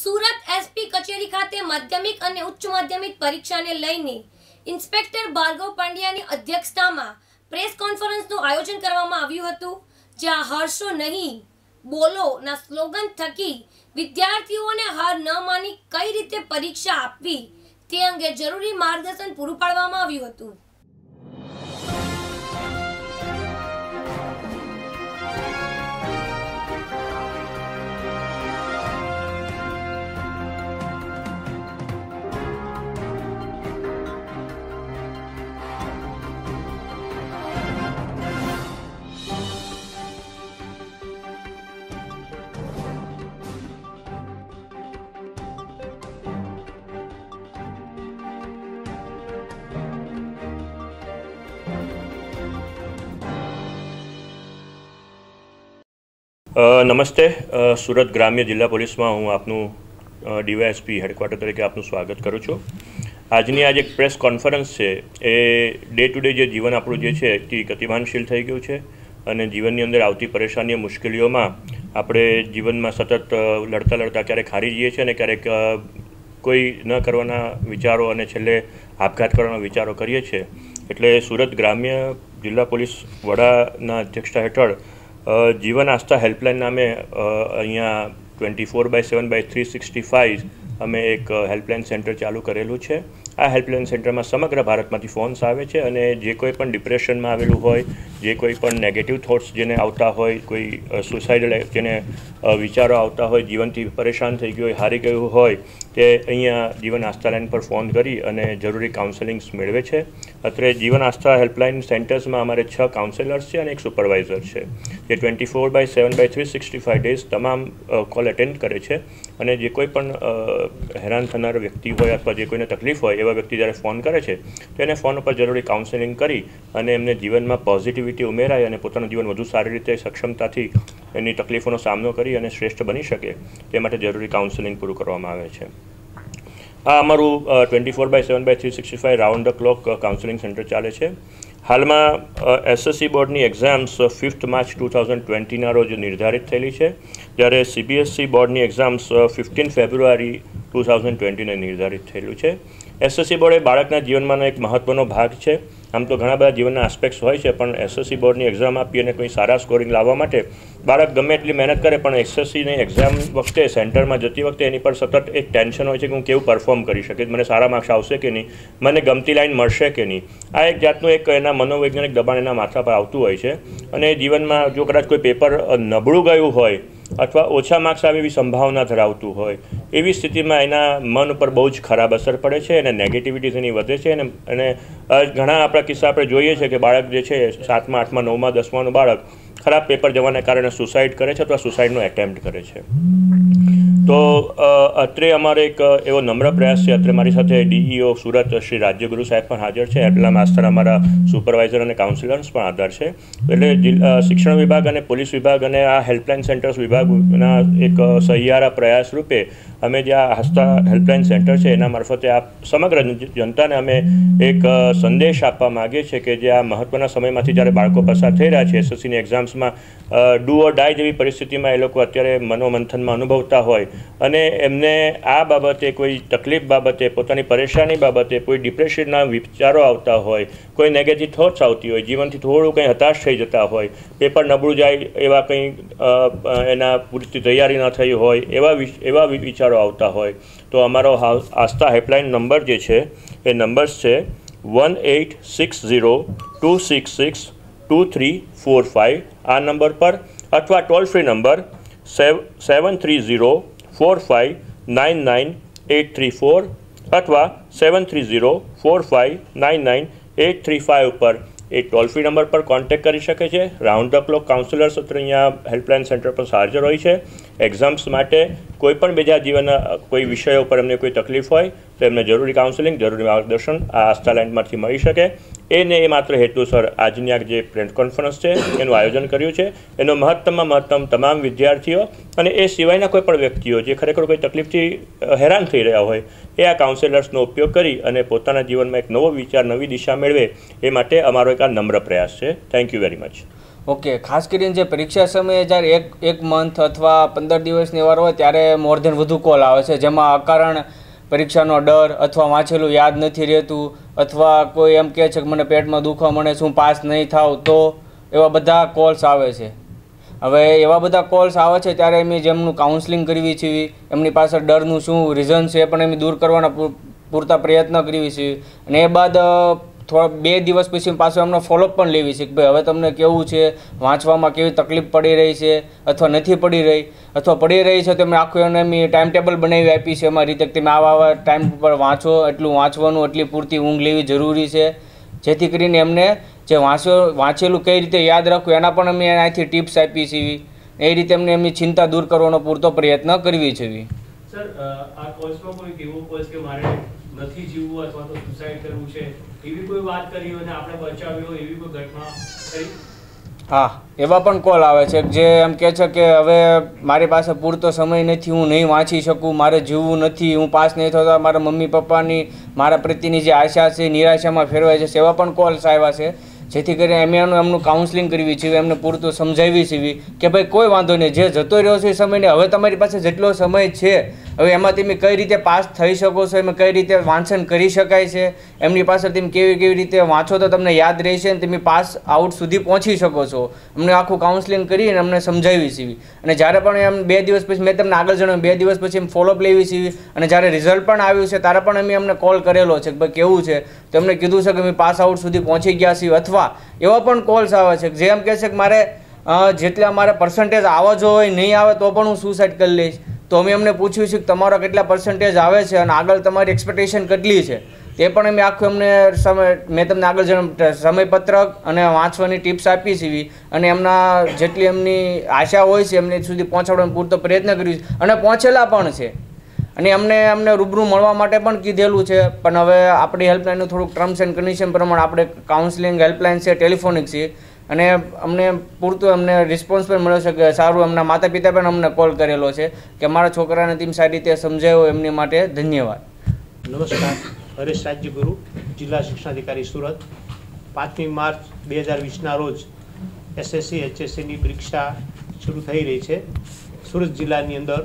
Surat SP કચેરી ખાતે માધ્યમિક અને ઉચ્ચ માધ્યમિક પરીક્ષાને લઈને ઇન્સ્પેક્ટર ભાર્ગવ પાંડ્યાની અધ્યક્ષતામાં પ્રેસ કોન્ફરન્સનું આયોજન કરવામાં આવ્યું હતું જ્યાં હારશો નહીં બોલોના સ્લોગન થકી વિદ્યાર્થીઓને હાર ન માની કઈ રીતે પરીક્ષા આપવી તે અંગે જરૂરી માર્ગદર્શન પૂરું પાડવામાં આવ્યું હતું નમસ્તે સુરત ગ્રામ્ય જિલ્લા પોલીસમાં હું આપનું ડીવાયએસપી હેડક્વાર્ટર તરીકે આપનું સ્વાગત કરું છું આજની આજ એક પ્રેસ કોન્ફરન્સ છે એ ડે ટુ ડે જે જીવન આપણું જે છે તે ગતિમાનશીલ થઈ ગયું છે અને જીવનની અંદર આવતી પરેશાની મુશ્કેલીઓમાં આપણે જીવનમાં સતત લડતા લડતા ક્યારેક હારી જઈએ છીએ અને ક્યારેક કોઈ ન કરવાના વિચારો અને છેલ્લે આપઘાત કરવાના વિચારો કરીએ છીએ એટલે સુરત ગ્રામ્ય જિલ્લા પોલીસ વડાના અધ્યક્ષતા હેઠળ જીવન આસ્થા હેલ્પલાઇન નામે અહીંયા twenty four by seven by three sixty five અમે એક હેલ્પલાઇન સેન્ટર ચાલુ કરેલું છે આ હેલ્પલાઇન સેન્ટરમાં સમગ્ર ભારતમાંથી ફોન્સ આવે છે અને જે કોઈ પણ ડિપ્રેશનમાં આવેલું હોય જે કોઈ પણ નેગેટિવ થોટ્સ જેને આવતા હોય કોઈ સુસાઇડલ જેને વિચારો આવતા હોય જીવનથી પરેશાન થઈ ગયું હોય હારી ગયું હોય તે અહીંયા જીવન આસ્થા આસ્થાલાઇન પર ફોન કરી અને જરૂરી કાઉન્સેલિંગ્સ મેળવે છે અત્રે જીવન આસ્થા હેલ્પલાઇન સેન્ટર્સમાં અમારે છ કાઉન્સેલર્સ છે અને એક સુપરવાઇઝર છે જે twenty four by seven by three sixty five days તમામ કોલ અટેન્ડ કરે છે અને જે કોઈ પણ હેરાન થનાર વ્યક્તિ હોય અથવા જે કોઈને તકલીફ હોય એવા વ્યક્તિ જ્યારે ફોન કરે છે તો એને ફોન ઉપર જરૂરી કાઉન્સેલિંગ કરી અને એમને જીવનમાં પોઝિટિવિટી ઉમેરાય અને પોતાનું જીવન વધુ સારી રીતે સક્ષમતાથી એની તકલીફોનો સામનો કરી અને શ્રેષ્ઠ બની શકે તે માટે જરૂરી કાઉન્સેલિંગ પૂરું કરવામાં આવે છે આ અમારું twenty four by seven by three sixty five round the clock counselling centre ચાલે છે હાલમાં એસએસસી બોર્ડની exams fifth March two thousand ટ્વેન્ટીના રોજ નિર્ધારિત થયેલી છે જ્યારે સીબીએસસી બોર્ડની exams fifteen February two thousand ટ્વેન્ટીને નિર્ધારિત થયેલું છે એસએસસી બોર્ડ એ બાળકના જીવનમાંનો એક મહત્ત્વનો ભાગ છે આમ તો ઘણા બધા જીવનના આસ્પેક્ટ્સ હોય છે પણ એસએસસી બોર્ડની એક્ઝામ આપી અને કોઈ સારા સ્કોરિંગ લાવવા માટે બાળક ગમે એટલી મહેનત કરે પણ એસએસસીની એક્ઝામ વખતે સેન્ટરમાં જતી વખતે એની પર સતત એક ટેન્શન હોય છે કે હું કેવું પરફોર્મ કરી શકીશ મને સારા માર્ક્સ આવશે કે નહીં મને ગમતી લાઈન મળશે કે નહીં આ એક જાતનું એક એના મનોવૈજ્ઞાનિક દબાણ એના માથા પર આવતું હોય છે અને જીવનમાં જો કદાચ કોઈ પેપર નબળું ગયું હોય અથવા ઓછા માર્ક્સ આવે એવી સંભાવના ધરાવતું હોય એવી સ્થિતિમાં એના મન ઉપર બહુ જ ખરાબ અસર પડે છે અને નેગેટિવિટીઝ એની વધે છે અને અને ઘણા આપણા કિસ્સા આપણે જોઈએ છીએ કે બાળક જે છે સાતમા આઠમા નવમા દસમાનું બાળક ખરાબ પેપર જવાને કારણે સુસાઇડ કરે છે અથવા સુસાઇડનો એટેમ્પ્ટ કરે છે તો અત્રે અમારે એક એવો નમ્ર પ્રયાસ છે અત્રે મારી સાથે ડીઈઓ e સુરત શ્રી રાજ્યગુરુ સાહેબ પણ હાજર છે એટલા માસ્ટર અમારા સુપરવાઇઝર અને કાઉન્સિલર્સ પણ હાજર છે એટલે શિક્ષણ વિભાગ અને પોલીસ વિભાગ અને આ હેલ્પલાઇન સેન્ટર્સ વિભાગના એક સહિયારા પ્રયાસ રૂપે અમે જે આ હસ્તા હેલ્પલાઇન સેન્ટર છે એના મારફતે આ સમગ્ર જનતાને અમે એક સંદેશ આપવા માગીએ છીએ કે જે આ મહત્ત્વના સમયમાંથી જ્યારે બાળકો પસાર થઈ રહ્યા છે એસએસસીની એક્ઝામ્સમાં ડુ ઓર ડાય જેવી પરિસ્થિતિમાં એ લોકો અત્યારે મનોમંથનમાં અનુભવતા હોય અને એમને આ બાબતે કોઈ તકલીફ બાબતે પોતાની પરેશાની બાબતે કોઈ ડિપ્રેશનના વિચારો આવતા હોય કોઈ નેગેટિવ થોટ્સ આવતી હોય જીવનથી થોડું કંઈ હતાશ થઈ જતા હોય પેપર નબળું જાય એવા કંઈ એના પૂરતી તૈયારી ન થઈ હોય એવા એવા વિચારો આવતા હોય તો અમારો હાઉસ આસ્થા હેલ્પલાઇન નંબર જે છે એ નંબર્સ છે one eight six zero two six six two three four five આ નંબર પર અથવા ટોલ ફ્રી નંબર સેવ seven three zero four five nine nine eight three four અથવા seven three zero four five nine nine eight three five ઉપર એ toll free number પર contact કરી શકે છે રાઉન્ડ ધ ક્લોક કાઉન્સિલર્સ અત્રે અહીંયા હેલ્પલાઇન સેન્ટર પર હાજર હોય છે એક્ઝામ્સ માટે કોઈપણ બીજા જીવનના કોઈ વિષયો પર એમને કોઈ તકલીફ હોય તો એમને જરૂરી કાઉન્સેલિંગ જરૂરી માર્ગદર્શન આ આસ્થા લેન્ડમાંથી મળી શકે એને એ માત્ર હેતુસર આજની આ જે પ્રેન્ટ કોન્ફરન્સ છે એનું આયોજન કર્યું છે એનો મહત્તમમાં મહત્તમ તમામ વિદ્યાર્થીઓ અને એ સિવાયના કોઈ પણ વ્યક્તિઓ જે ખરેખર કોઈ તકલીફથી હેરાન થઈ રહ્યા હોય એ આ કાઉન્સેલર્સનો ઉપયોગ કરી અને પોતાના જીવનમાં એક નવો વિચાર નવી દિશા મેળવે એ માટે અમારો એક આ નમ્ર પ્રયાસ છે thank you very much okay ખાસ કરીને જે પરીક્ષા સમયે જ્યારે એક એક મંથ અથવા પંદર દિવસની વાર હોય ત્યારે મોર ધેન વધુ કોલ આવે છે જેમાં અકારણ પરીક્ષાનો ડર અથવા વાંચેલું યાદ નથી રહેતું અથવા કોઈ એમ કહે છે કે મને પેટમાં દુખવા મને શું પાસ નહીં થાવ તો એવા બધા કોલ્સ આવે છે હવે એવા બધા કોલ્સ આવે છે ત્યારે એમ જેમનું કાઉન્સલિંગ કરવી છે એમની પાસે ડરનું શું રીઝન છે એ પણ એમ દૂર કરવાના પૂરતા પ્રયત્ન કરવી છે અને એ બાદ થોડા બે દિવસ પછી પાછું એમનો ફોલોઅપ પણ લેવી છે કે ભાઈ હવે તમને કેવું છે વાંચવામાં કેવી તકલીફ પડી રહી છે અથવા નથી પડી રહી અથવા પડી રહી છે તો એમણે આખું એને એમની ટાઈમ ટેબલ બનાવી આપી છે એમાં રીતે તમે આવા આવા ટાઈમ પર વાંચો એટલું વાંચવાનું એટલી પૂરતી ઊંઘ લેવી જરૂરી છે જેથી કરીને એમને જે વાંચો વાંચેલું કઈ રીતે યાદ રાખવું એના પણ અમે અહીંથી ટિપ્સ આપી છે એ રીતે એમને એમની ચિંતા દૂર કરવાનો પૂરતો પ્રયત્ન કરવી છે સર આ કોર્સમાં કોઈ એવો કોર્સ કે મારે નથી જીવવું અથવા તો સુસાઇડ કરવું છે એવી કોઈ વાત કરી અને આપણે બચાવ્યો એવી કોઈ ઘટના કરી હા એવા પણ કોલ આવે છે જે એમ કહે છે કે હવે મારી પાસે પૂરતો સમય નથી હું નહીં વાંચી શકું મારે જીવવું નથી હું પાસ નહીં થતા મારા મમ્મી પપ્પાની મારા પ્રત્યેની જે આશા છે નિરાશામાં ફેરવાય છે એવા પણ કોલ્સ આવ્યા છે જેથી કરીને અમે એનું એમનું કાઉન્સલિંગ કરવી છીએ એમને પૂરતું સમજાવી છીએ કે ભાઈ કોઈ વાંધો નહીં જે જતો રહ્યો છે એ સમયને હવે તમારી પાસે જેટલો સમય છે હવે એમાં તમે કઈ રીતે પાસ થઈ શકો છો એમાં કઈ રીતે વાંચન કરી શકાય છે એમની પાસે તમે કેવી કેવી રીતે વાંચો તો તમને યાદ રહેશે અને તમે પાસ આઉટ સુધી પહોંચી શકો છો અમને આખું કાઉન્સેલિંગ કરીને અમને સમજાવી છીએ અને જ્યારે પણ એમ બે દિવસ પછી મેં તમને આગળ જણાવ્યું બે દિવસ પછી એમ ફોલોઅપ લેવી છીએ અને જ્યારે રિઝલ્ટ પણ આવ્યું છે ત્યારે પણ અમે અમને કોલ કરેલો છે કે ભાઈ કેવું છે તો એમને કીધું છે કે અમે પાસ આઉટ સુધી પહોંચી ગયા છીએ અથવા એવા પણ કોલ્સ આવે છે જે એમ કહે છે કે મારે જેટલા મારે પર્સન્ટેજ આવવા હોય નહીં આવે તો પણ હું સુસાઇડ કરી લઈશ તો અમે એમને પૂછ્યું છે કે તમારા કેટલા પર્સન્ટેજ આવે છે અને આગળ તમારી એક્સપેક્ટેશન કેટલી છે તે પણ અમે આખું અમને સમય મેં તમને આગળ સમયપત્રક અને વાંચવાની ટિપ્સ આપી છે અને એમના જેટલી એમની આશા હોય છે એમને સુધી પહોંચાડવાનો પૂરતો પ્રયત્ન કર્યો છે અને પહોંચેલા પણ છે અને અમને અમને રૂબરૂ મળવા માટે પણ કીધેલું છે પણ હવે આપણી હેલ્પલાઇનનું થોડુંક ટર્મ્સ એન્ડ કન્ડિશન પ્રમાણે આપણે કાઉન્સિલિંગ હેલ્પલાઇન છે ટેલિફોનિક છે અને અમને પૂરતું અમને રિસ્પોન્સ પણ મળ્યો છે કે સારું એમના માતા પિતા પણ અમને કોલ કરેલો છે કે મારા છોકરાને તેમ સારી રીતે સમજાયો એમની માટે ધન્યવાદ નમસ્કાર હરેશ રાજ્યગુરુ જિલ્લા શિક્ષણાધિકારી સુરત પાંચમી માર્ચ બે હજાર વીસના રોજ એસએસસી એચએસસીની પરીક્ષા શરૂ થઈ રહી છે સુરત જિલ્લાની અંદર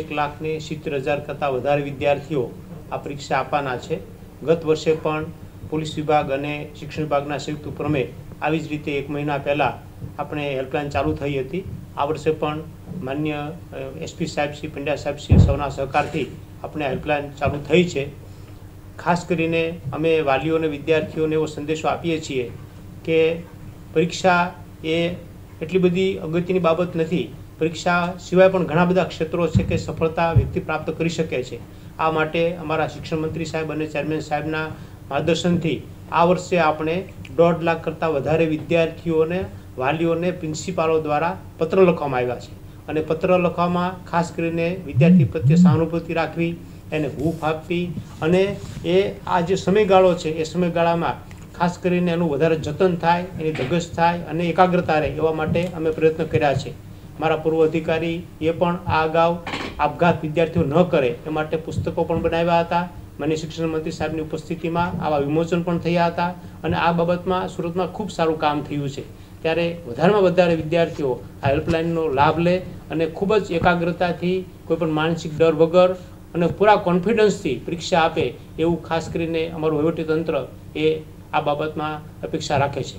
એક લાખને સિત્તેર હજાર કરતાં વધારે વિદ્યાર્થીઓ આ પરીક્ષા આપવાના છે ગત વર્ષે પણ પોલીસ વિભાગ અને શિક્ષણ વિભાગના સંયુક્ત ઉપક્રમે આવી જ રીતે એક મહિના પહેલાં આપણે હેલ્પલાઇન ચાલુ થઈ હતી આ વર્ષે પણ માન્ય એસપી સાહેબ શ્રી પંડ્યા સાહેબ શ્રી સૌના સહકારથી આપણે હેલ્પલાઇન ચાલુ થઈ છે ખાસ કરીને અમે વાલીઓને વિદ્યાર્થીઓને એવો સંદેશો આપીએ છીએ કે પરીક્ષા એ એટલી બધી અગત્યની બાબત નથી પરીક્ષા સિવાય પણ ઘણા બધા ક્ષેત્રો છે કે સફળતા વ્યક્તિ પ્રાપ્ત કરી શકે છે આ માટે અમારા શિક્ષણમંત્રી સાહેબ અને ચેરમેન સાહેબના માર્ગદર્શનથી આ વર્ષે આપણે દોઢ લાખ કરતાં વધારે વિદ્યાર્થીઓને વાલીઓને પ્રિન્સિપાલો દ્વારા પત્ર લખવામાં આવ્યા છે અને પત્ર લખવામાં ખાસ કરીને વિદ્યાર્થી પ્રત્યે સહાનુભૂતિ રાખવી એને હૂફ આપવી અને એ આ જે સમયગાળો છે એ સમયગાળામાં ખાસ કરીને એનું વધારે જતન થાય એની ધગજ થાય અને એકાગ્રતા રહે એવા માટે અમે પ્રયત્ન કર્યા છે મારા પૂર્વ અધિકારી એ પણ આ અગાઉ આપઘાત વિદ્યાર્થીઓ ન કરે એ માટે પુસ્તકો પણ બનાવ્યા હતા માન્ય શિક્ષણ મંત્રી સાહેબની ઉપસ્થિતિમાં આવા વિમોચન પણ થયા હતા અને આ બાબતમાં સુરતમાં ખૂબ સારું કામ થયું છે ત્યારે વધારેમાં વધારે વિદ્યાર્થીઓ આ હેલ્પલાઇનનો લાભ લે અને ખૂબ જ એકાગ્રતાથી કોઈપણ માનસિક ડર વગર અને પૂરા કોન્ફિડન્સથી પરીક્ષા આપે એવું ખાસ કરીને અમારું વહીવટીતંત્ર એ આ બાબતમાં અપેક્ષા રાખે છે